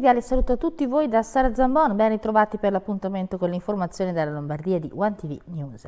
cordiale saluto a tutti voi da Sara Zambon, ben ritrovati per l'appuntamento con l'informazione dalla Lombardia di One TV News.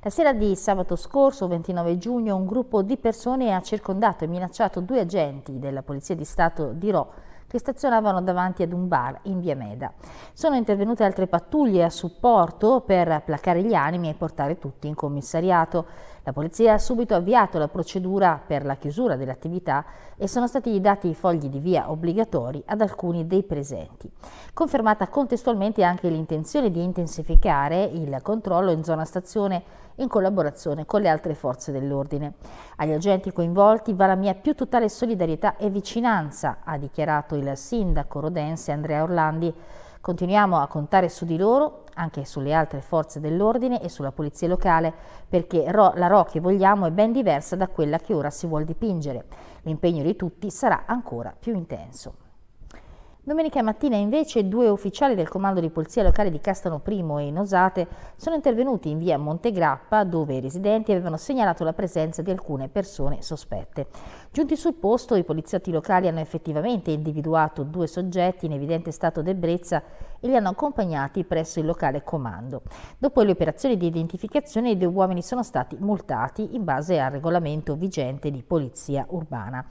La sera di sabato scorso, 29 giugno, un gruppo di persone ha circondato e minacciato due agenti della Polizia di Stato di Rò che stazionavano davanti ad un bar in via Meda. Sono intervenute altre pattuglie a supporto per placare gli animi e portare tutti in commissariato. La polizia ha subito avviato la procedura per la chiusura dell'attività e sono stati dati i fogli di via obbligatori ad alcuni dei presenti. Confermata contestualmente anche l'intenzione di intensificare il controllo in zona stazione in collaborazione con le altre forze dell'ordine. Agli agenti coinvolti va la mia più totale solidarietà e vicinanza, ha dichiarato il sindaco rodense Andrea Orlandi. Continuiamo a contare su di loro, anche sulle altre forze dell'ordine e sulla polizia locale, perché la RO che vogliamo è ben diversa da quella che ora si vuol dipingere. L'impegno di tutti sarà ancora più intenso. Domenica mattina invece due ufficiali del comando di polizia locale di Castano I e Nosate sono intervenuti in via Montegrappa dove i residenti avevano segnalato la presenza di alcune persone sospette. Giunti sul posto i poliziotti locali hanno effettivamente individuato due soggetti in evidente stato d'ebbrezza e li hanno accompagnati presso il locale comando. Dopo le operazioni di identificazione i due uomini sono stati multati in base al regolamento vigente di polizia urbana.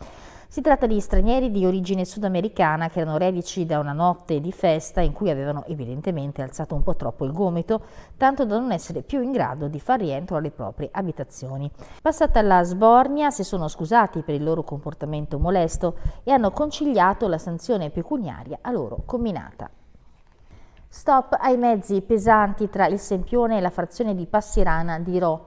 Si tratta di stranieri di origine sudamericana che erano reduci da una notte di festa in cui avevano evidentemente alzato un po' troppo il gomito, tanto da non essere più in grado di far rientro alle proprie abitazioni. Passata la sbornia, si sono scusati per il loro comportamento molesto e hanno conciliato la sanzione pecuniaria a loro combinata. Stop ai mezzi pesanti tra il Sempione e la frazione di Passirana di Rho.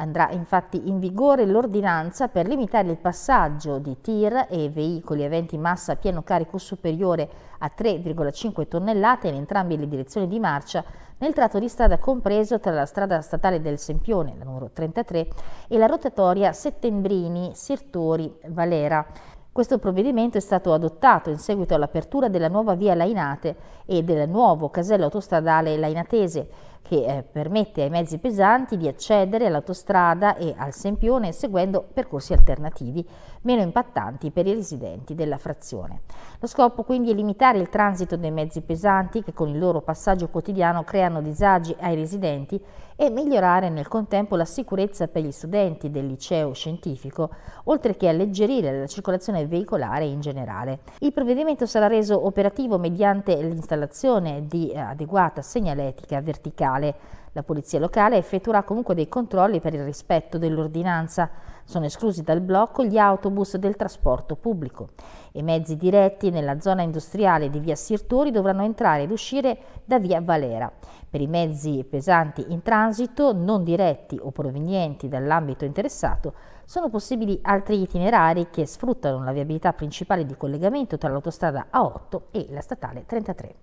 Andrà infatti in vigore l'ordinanza per limitare il passaggio di tir e veicoli aventi massa a pieno carico superiore a 3,5 tonnellate in entrambe le direzioni di marcia nel tratto di strada compreso tra la strada statale del Sempione, la numero 33, e la rotatoria Settembrini-Sirtori-Valera questo provvedimento è stato adottato in seguito all'apertura della nuova via Lainate e del nuovo casello autostradale lainatese, che eh, permette ai mezzi pesanti di accedere all'autostrada e al Sempione seguendo percorsi alternativi meno impattanti per i residenti della frazione. Lo scopo quindi è limitare il transito dei mezzi pesanti che con il loro passaggio quotidiano creano disagi ai residenti e migliorare nel contempo la sicurezza per gli studenti del liceo scientifico, oltre che alleggerire la circolazione circolazione veicolare in generale. Il provvedimento sarà reso operativo mediante l'installazione di eh, adeguata segnaletica verticale. La polizia locale effettuerà comunque dei controlli per il rispetto dell'ordinanza. Sono esclusi dal blocco gli autobus del trasporto pubblico. I mezzi diretti nella zona industriale di via Sirtori dovranno entrare ed uscire da via Valera. Per i mezzi pesanti in transito, non diretti o provenienti dall'ambito interessato, sono possibili altri itinerari che sfruttano la viabilità principale di collegamento tra l'autostrada A8 e la statale 33.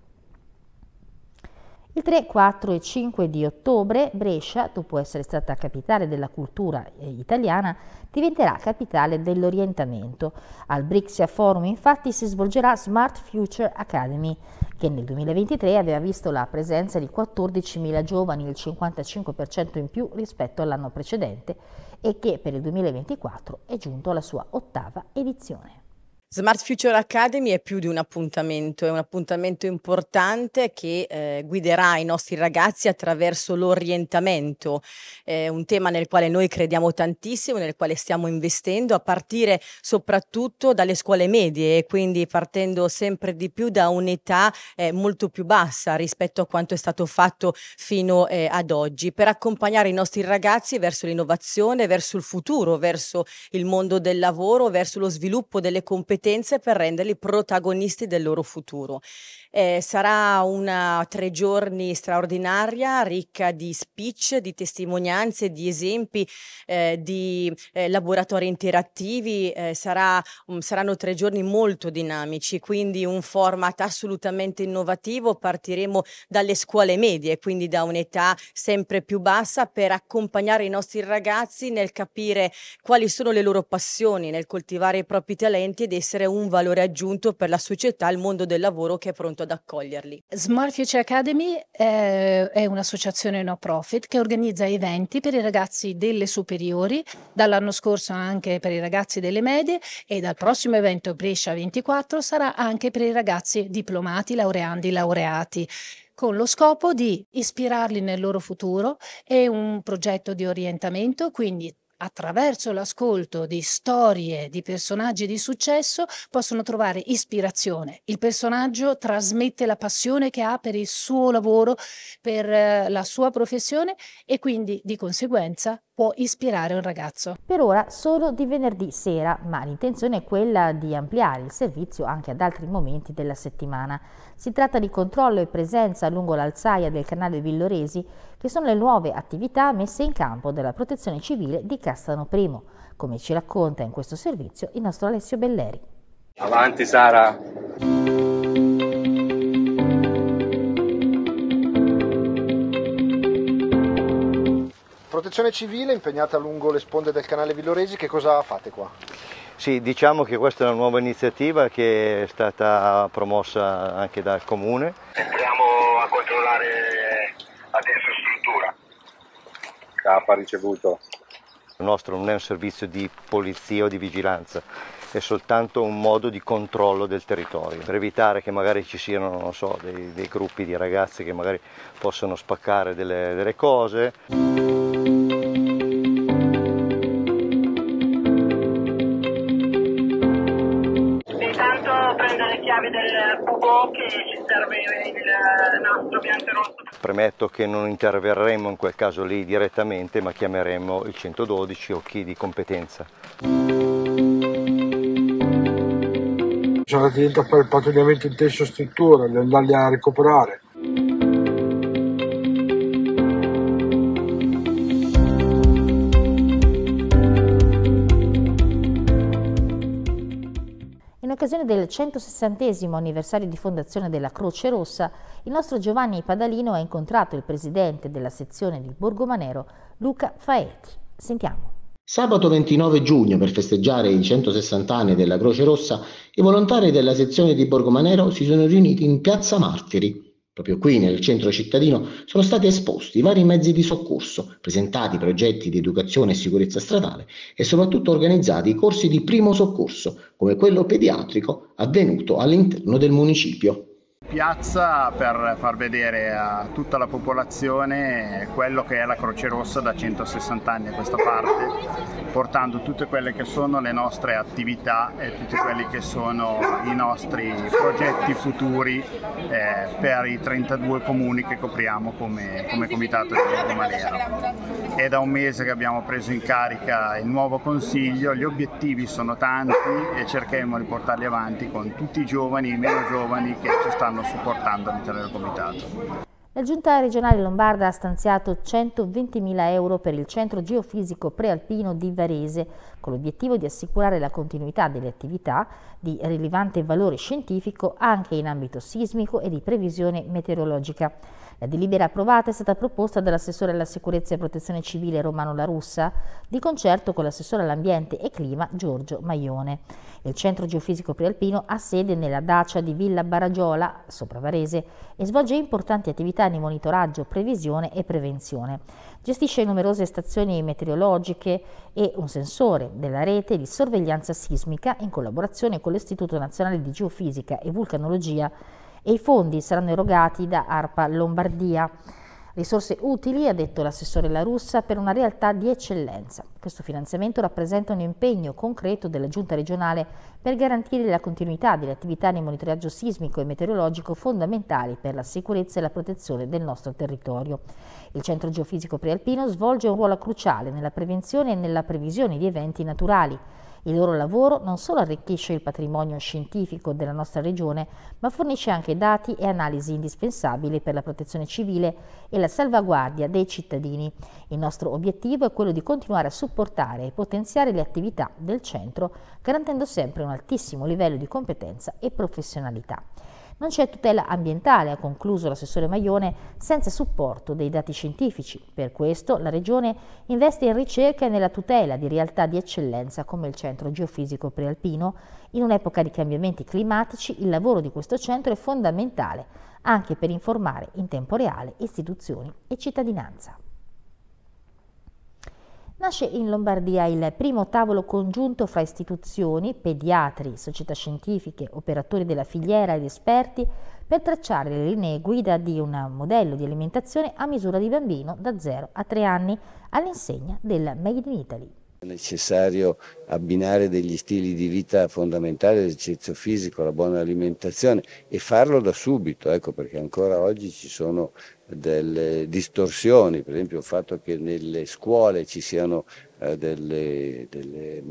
Il 3, 4 e 5 di ottobre Brescia, dopo essere stata capitale della cultura eh, italiana, diventerà capitale dell'orientamento. Al Brixia Forum infatti si svolgerà Smart Future Academy, che nel 2023 aveva visto la presenza di 14.000 giovani, il 55% in più rispetto all'anno precedente, e che per il 2024 è giunto alla sua ottava edizione. Smart Future Academy è più di un appuntamento, è un appuntamento importante che eh, guiderà i nostri ragazzi attraverso l'orientamento, è un tema nel quale noi crediamo tantissimo, nel quale stiamo investendo, a partire soprattutto dalle scuole medie, quindi partendo sempre di più da un'età eh, molto più bassa rispetto a quanto è stato fatto fino eh, ad oggi, per accompagnare i nostri ragazzi verso l'innovazione, verso il futuro, verso il mondo del lavoro, verso lo sviluppo delle competenze competenze per renderli protagonisti del loro futuro. Eh, sarà una tre giorni straordinaria, ricca di speech, di testimonianze, di esempi, eh, di eh, laboratori interattivi. Eh, sarà, um, saranno tre giorni molto dinamici, quindi un format assolutamente innovativo. Partiremo dalle scuole medie, quindi da un'età sempre più bassa, per accompagnare i nostri ragazzi nel capire quali sono le loro passioni, nel coltivare i propri talenti ed essere essere un valore aggiunto per la società e il mondo del lavoro che è pronto ad accoglierli. Smart Future Academy è, è un'associazione no profit che organizza eventi per i ragazzi delle superiori, dall'anno scorso anche per i ragazzi delle medie e dal prossimo evento Brescia 24 sarà anche per i ragazzi diplomati, laureandi, laureati con lo scopo di ispirarli nel loro futuro. È un progetto di orientamento, quindi attraverso l'ascolto di storie di personaggi di successo possono trovare ispirazione. Il personaggio trasmette la passione che ha per il suo lavoro, per eh, la sua professione e quindi di conseguenza può ispirare un ragazzo. Per ora solo di venerdì sera, ma l'intenzione è quella di ampliare il servizio anche ad altri momenti della settimana. Si tratta di controllo e presenza lungo l'alzaia del canale Villoresi, che sono le nuove attività messe in campo dalla Protezione Civile di Castano I, come ci racconta in questo servizio il nostro Alessio Belleri. Avanti Sara! Protezione Civile impegnata lungo le sponde del canale Villoresi, che cosa fate qua? Sì, diciamo che questa è una nuova iniziativa che è stata promossa anche dal comune. Entriamo a controllare la struttura. Capa ricevuto. Il nostro non è un servizio di polizia o di vigilanza, è soltanto un modo di controllo del territorio, per evitare che magari ci siano so, dei, dei, gruppi di ragazzi che magari possono spaccare delle, delle cose. chiave del buco che ci serve il eh, nastro bianco e rosso. Premetto che non interverremo in quel caso lì direttamente, ma chiameremo il 112 o chi di competenza. Sono attività per il pattugliamento in testo struttura, di andarli a recuperare. occasione del 160 anniversario di fondazione della Croce Rossa, il nostro Giovanni Padalino ha incontrato il presidente della sezione di Borgomanero, Luca Faeti. Sentiamo. Sabato 29 giugno, per festeggiare i 160 anni della Croce Rossa, i volontari della sezione di Borgomanero si sono riuniti in Piazza Martiri Proprio qui, nel centro cittadino, sono stati esposti i vari mezzi di soccorso, presentati progetti di educazione e sicurezza stradale e soprattutto organizzati corsi di primo soccorso, come quello pediatrico avvenuto all'interno del municipio. Piazza per far vedere a tutta la popolazione quello che è la Croce Rossa da 160 anni a questa parte, portando tutte quelle che sono le nostre attività e tutti quelli che sono i nostri progetti futuri eh, per i 32 comuni che copriamo come, come Comitato di Romanera. È da un mese che abbiamo preso in carica il nuovo Consiglio, gli obiettivi sono tanti e cercheremo di portarli avanti con tutti i giovani e i meno giovani che ci stanno stanno supportando all'interno del Comitato. La Giunta regionale lombarda ha stanziato 120.000 euro per il centro geofisico prealpino di Varese, con l'obiettivo di assicurare la continuità delle attività di rilevante valore scientifico anche in ambito sismico e di previsione meteorologica. La delibera approvata è stata proposta dall'assessore alla sicurezza e protezione civile Romano La Russa, di concerto con l'assessore all'ambiente e clima Giorgio Maione. Il centro geofisico prealpino ha sede nella dacia di Villa Baragiola, sopra Varese, e svolge importanti attività di monitoraggio, previsione e prevenzione. Gestisce numerose stazioni meteorologiche e un sensore della rete di sorveglianza sismica in collaborazione con l'Istituto Nazionale di Geofisica e Vulcanologia e i fondi saranno erogati da ARPA Lombardia. Risorse utili, ha detto l'assessore La Russa, per una realtà di eccellenza. Questo finanziamento rappresenta un impegno concreto della Giunta regionale per garantire la continuità delle attività di monitoraggio sismico e meteorologico fondamentali per la sicurezza e la protezione del nostro territorio. Il Centro Geofisico Prealpino svolge un ruolo cruciale nella prevenzione e nella previsione di eventi naturali. Il loro lavoro non solo arricchisce il patrimonio scientifico della nostra regione, ma fornisce anche dati e analisi indispensabili per la protezione civile e la salvaguardia dei cittadini. Il nostro obiettivo è quello di continuare a supportare e potenziare le attività del centro, garantendo sempre un altissimo livello di competenza e professionalità. Non c'è tutela ambientale, ha concluso l'assessore Maione, senza supporto dei dati scientifici. Per questo la Regione investe in ricerca e nella tutela di realtà di eccellenza come il Centro Geofisico Prealpino. In un'epoca di cambiamenti climatici il lavoro di questo centro è fondamentale anche per informare in tempo reale istituzioni e cittadinanza. Nasce in Lombardia il primo tavolo congiunto fra istituzioni, pediatri, società scientifiche, operatori della filiera ed esperti per tracciare le linee guida di un modello di alimentazione a misura di bambino da 0 a 3 anni all'insegna del Made in Italy. È necessario abbinare degli stili di vita fondamentali, l'esercizio fisico, la buona alimentazione e farlo da subito, ecco perché ancora oggi ci sono delle distorsioni, per esempio il fatto che nelle scuole ci siano eh, delle, delle,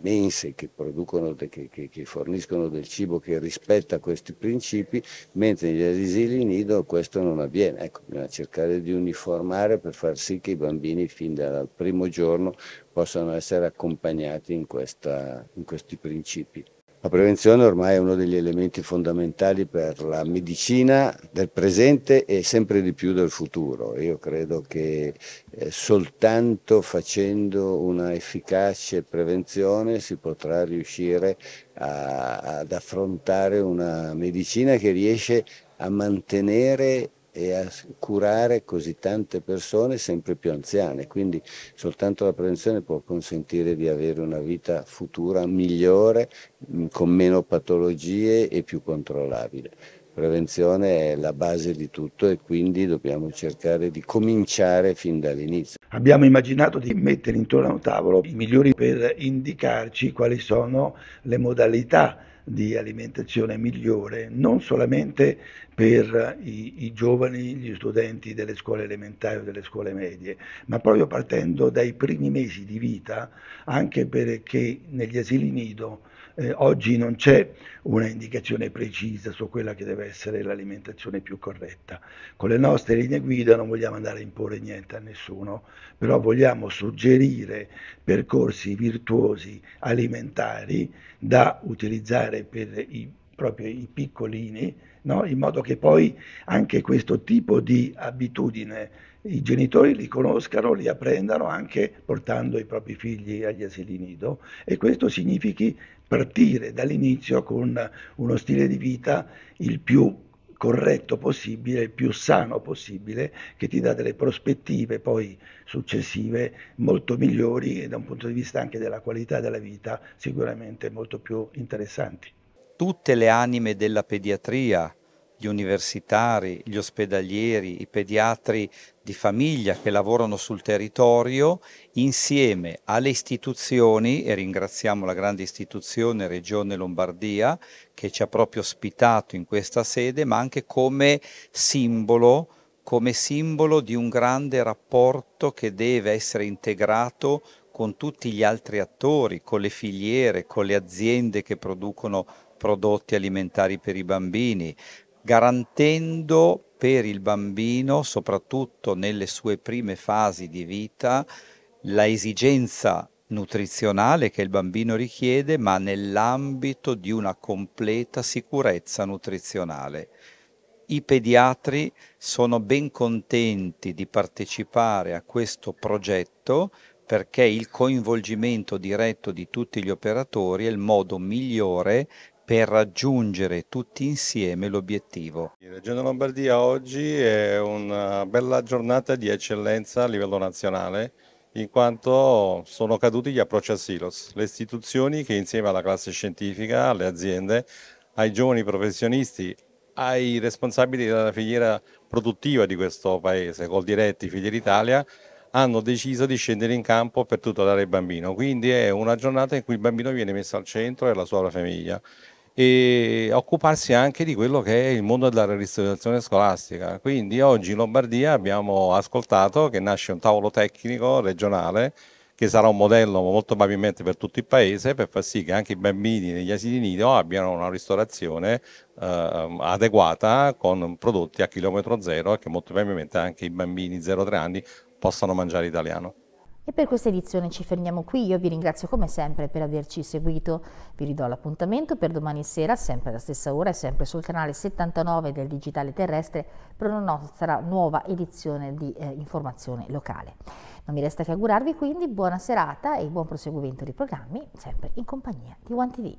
mense che, producono, che, che, che, forniscono del cibo che rispetta questi principi, mentre negli asili nido questo non avviene. Ecco, bisogna cercare di uniformare per far sì che i bambini fin dal primo giorno possano essere accompagnati in, questa, in questi principi. La prevenzione ormai è uno degli elementi fondamentali per la medicina del presente e sempre di più del futuro. Io credo che eh, soltanto facendo una efficace prevenzione si potrà riuscire a, ad affrontare una medicina che riesce a mantenere e a curare così tante persone sempre più anziane, quindi soltanto la prevenzione può consentire di avere una vita futura migliore, mm, con meno patologie e più controllabile. Prevenzione è la base di tutto e quindi dobbiamo cercare di cominciare fin dall'inizio. Abbiamo immaginato di mettere intorno a un tavolo i migliori per indicarci quali sono le modalità di alimentazione migliore, non solamente per i, i, giovani, gli studenti delle scuole elementari o delle scuole medie, ma proprio partendo dai primi mesi di vita, anche perché negli asili nido eh, oggi non c'è una indicazione precisa su quella che deve essere l'alimentazione più corretta. Con le nostre linee guida non vogliamo andare a imporre niente a nessuno, però vogliamo suggerire percorsi virtuosi alimentari da utilizzare per i, proprio i piccolini, no? in modo che poi anche questo tipo di abitudine i genitori li conoscano, li apprendano anche portando i propri figli agli asili nido e questo significhi partire dall'inizio con uno stile di vita il più corretto possibile, il più sano possibile, che ti dà delle prospettive poi successive molto migliori e da un punto di vista anche della qualità della vita sicuramente molto più interessanti. Tutte le anime della pediatria gli universitari, gli ospedalieri, i pediatri di famiglia che lavorano sul territorio insieme alle istituzioni e ringraziamo la grande istituzione Regione Lombardia che ci ha proprio ospitato in questa sede ma anche come simbolo come simbolo di un grande rapporto che deve essere integrato con tutti gli altri attori, con le filiere, con le aziende che producono prodotti alimentari per i bambini, garantendo per il bambino, soprattutto nelle sue prime fasi di vita, la esigenza nutrizionale che il bambino richiede, ma nell'ambito di una completa sicurezza nutrizionale. I pediatri sono ben contenti di partecipare a questo progetto perché il coinvolgimento diretto di tutti gli operatori è il modo migliore per raggiungere tutti insieme l'obiettivo. La Regione Lombardia oggi è una bella giornata di eccellenza a livello nazionale in quanto sono caduti gli approcci a silos, le istituzioni che insieme alla classe scientifica, alle aziende, ai giovani professionisti, ai responsabili della filiera produttiva di questo paese, col diretti Filiera Italia, hanno deciso di scendere in campo per tutelare il bambino. Quindi è una giornata in cui il bambino viene messo al centro e la sua famiglia e occuparsi anche di quello che è il mondo della ristrutturazione scolastica. Quindi oggi in Lombardia abbiamo ascoltato che nasce un tavolo tecnico regionale che sarà un modello molto probabilmente per tutto il paese per far sì che anche i bambini negli asili nido abbiano una ristorazione eh, adeguata con prodotti a chilometro zero e che molto probabilmente anche i bambini 0-3 anni possano mangiare italiano. E per questa edizione ci fermiamo qui, io vi ringrazio come sempre per averci seguito, vi ridò l'appuntamento per domani sera, sempre alla stessa ora e sempre sul canale 79 del Digitale Terrestre per una nostra nuova edizione di eh, informazione locale. Non mi resta che augurarvi quindi buona serata e buon proseguimento dei programmi, sempre in compagnia di OneTV.